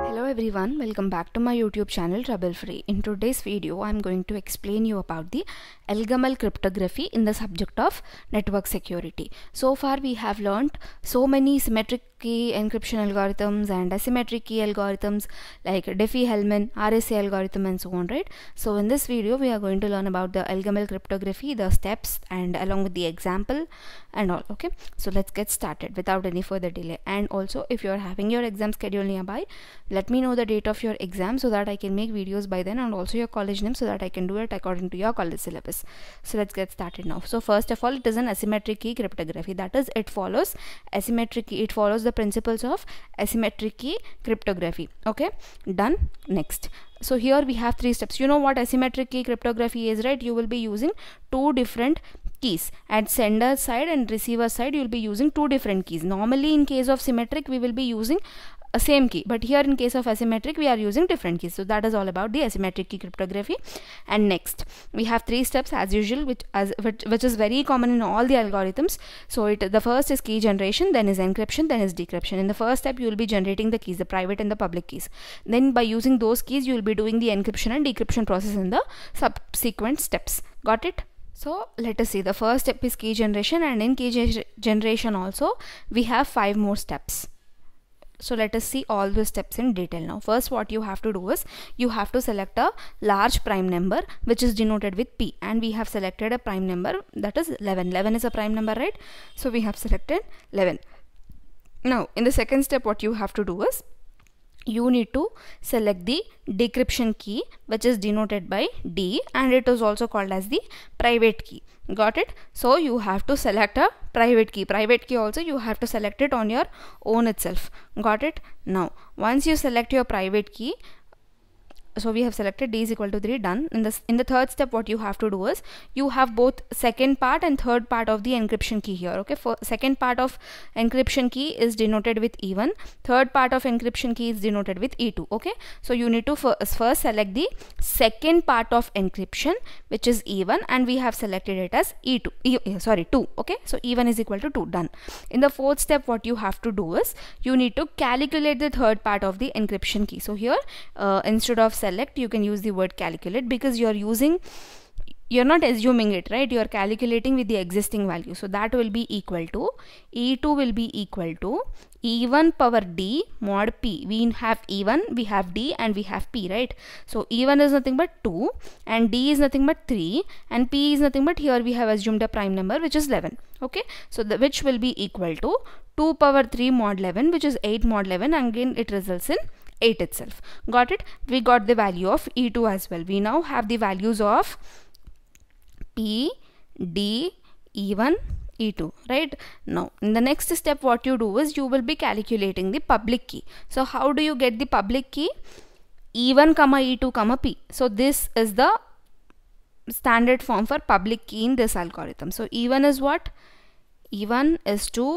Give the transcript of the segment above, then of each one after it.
Hello everyone, welcome back to my YouTube channel Trouble Free. In today's video, I am going to explain you about the Elgamal cryptography in the subject of network security. So far we have learned so many symmetric key encryption algorithms and asymmetric key algorithms like Diffie-Hellman, RSA algorithm and so on, right? So in this video, we are going to learn about the Elgamal cryptography, the steps and along with the example and all, okay? So let's get started without any further delay. And also, if you are having your exam schedule nearby, let me know the date of your exam so that I can make videos by then and also your college name so that I can do it according to your college syllabus. So let's get started now. So first of all, it is an asymmetric key cryptography. That is, it follows asymmetric key. It follows the the principles of asymmetric key cryptography okay done next so here we have three steps you know what asymmetric key cryptography is right you will be using two different keys at sender side and receiver side you will be using two different keys normally in case of symmetric we will be using a same key but here in case of asymmetric we are using different keys so that is all about the asymmetric key cryptography and next we have three steps as usual which as which, which is very common in all the algorithms so it the first is key generation then is encryption then is decryption in the first step you will be generating the keys the private and the public keys then by using those keys you will be doing the encryption and decryption process in the subsequent steps got it so let us see the first step is key generation and in key ge generation also we have five more steps so let us see all the steps in detail now. First what you have to do is you have to select a large prime number which is denoted with P and we have selected a prime number that is 11. 11 is a prime number right? So we have selected 11. Now in the second step what you have to do is you need to select the decryption key which is denoted by D and it is also called as the private key got it so you have to select a private key private key also you have to select it on your own itself got it now once you select your private key so we have selected d is equal to 3 done in this in the third step what you have to do is you have both second part and third part of the encryption key here okay for second part of encryption key is denoted with e1 third part of encryption key is denoted with e2 okay so you need to first, first select the second part of encryption which is e1 and we have selected it as e2 e, sorry 2 okay so e1 is equal to 2 done in the fourth step what you have to do is you need to calculate the third part of the encryption key so here uh, instead of select you can use the word calculate because you're using you're not assuming it right you're calculating with the existing value so that will be equal to e2 will be equal to e1 power d mod p we have e1 we have d and we have p right so e1 is nothing but 2 and d is nothing but 3 and p is nothing but here we have assumed a prime number which is 11 okay so the, which will be equal to 2 power 3 mod 11 which is 8 mod 11 again it results in 8 itself got it we got the value of e2 as well we now have the values of p d e1 e2 right now in the next step what you do is you will be calculating the public key so how do you get the public key e1 comma e2 comma p so this is the standard form for public key in this algorithm so e1 is what e1 is 2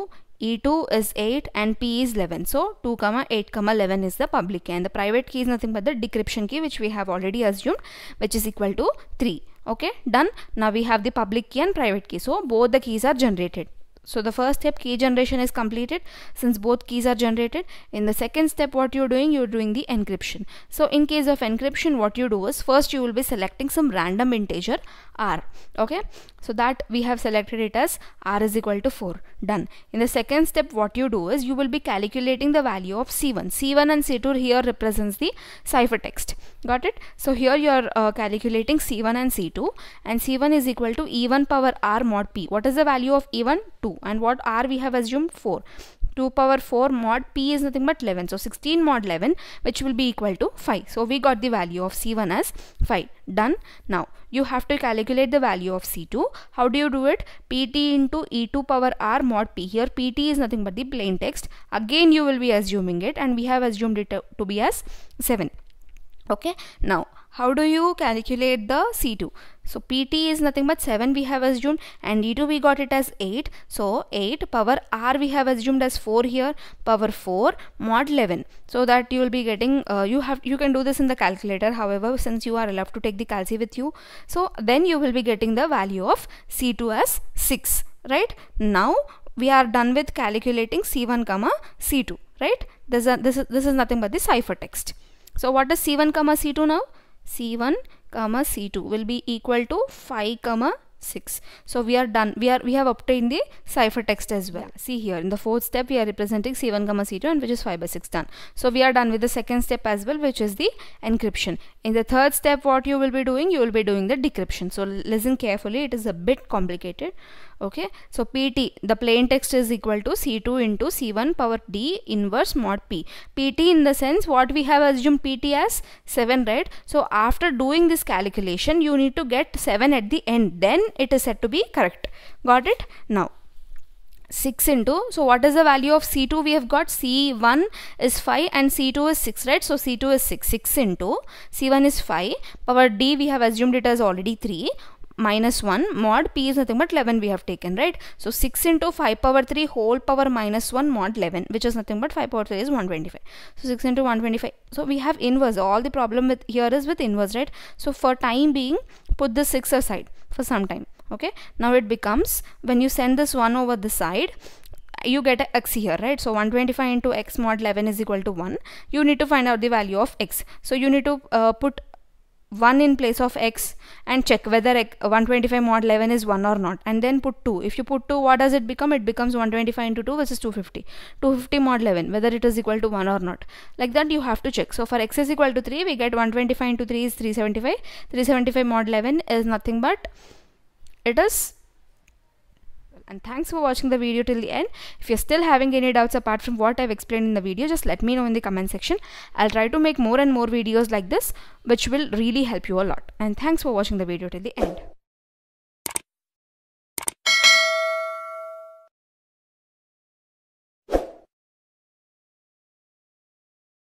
E2 is 8 and P is 11. So 2 comma 8 comma 11 is the public key and the private key is nothing but the decryption key which we have already assumed which is equal to 3. Okay done. Now we have the public key and private key. So both the keys are generated. So the first step key generation is completed since both keys are generated. In the second step what you're doing, you're doing the encryption. So in case of encryption what you do is first you will be selecting some random integer r. Okay. So that we have selected it as r is equal to 4. Done. In the second step what you do is you will be calculating the value of c1. c1 and c2 here represents the ciphertext. Got it? So here you are uh, calculating c1 and c2 and c1 is equal to e1 power r mod p. What is the value of e1? 2 and what r we have assumed 4 2 power 4 mod p is nothing but 11 so 16 mod 11 which will be equal to 5 so we got the value of c1 as 5 done now you have to calculate the value of c2 how do you do it pt into e2 power r mod p here pt is nothing but the plain text again you will be assuming it and we have assumed it to be as 7 okay now how do you calculate the C2? So PT is nothing but 7 we have assumed and D2 we got it as 8. So 8 power R we have assumed as 4 here power 4 mod 11. So that you will be getting uh, you have you can do this in the calculator however since you are allowed to take the calci with you. So then you will be getting the value of C2 as 6 right. Now we are done with calculating C1 comma C2 right. This, uh, this, is, this is nothing but the ciphertext. So what is C1 comma C2 now? c1 comma c2 will be equal to 5 comma 6 so we are done we are we have obtained the ciphertext as well yeah. see here in the fourth step we are representing c1 comma c2 and which is 5 by 6 done so we are done with the second step as well which is the encryption in the third step what you will be doing you will be doing the decryption so listen carefully it is a bit complicated okay so pt the plain text is equal to c2 into c1 power d inverse mod p pt in the sense what we have assumed pt as 7 right so after doing this calculation you need to get 7 at the end then it is said to be correct got it now 6 into so what is the value of c2 we have got c1 is 5 and c2 is 6 right so c2 is 6 6 into c1 is 5 power d we have assumed it as already 3 minus 1 mod p is nothing but 11 we have taken right so 6 into 5 power 3 whole power minus 1 mod 11 which is nothing but 5 power 3 is 125 so 6 into 125 so we have inverse all the problem with here is with inverse right so for time being put the 6 aside for some time okay now it becomes when you send this one over the side you get x here right so 125 into x mod 11 is equal to 1 you need to find out the value of x so you need to uh, put 1 in place of x and check whether uh, 125 mod 11 is 1 or not and then put 2 if you put 2 what does it become it becomes 125 into 2 which is 250 250 mod 11 whether it is equal to 1 or not like that you have to check so for x is equal to 3 we get 125 into 3 is 375 375 mod 11 is nothing but it is and thanks for watching the video till the end if you're still having any doubts apart from what i've explained in the video just let me know in the comment section i'll try to make more and more videos like this which will really help you a lot and thanks for watching the video till the end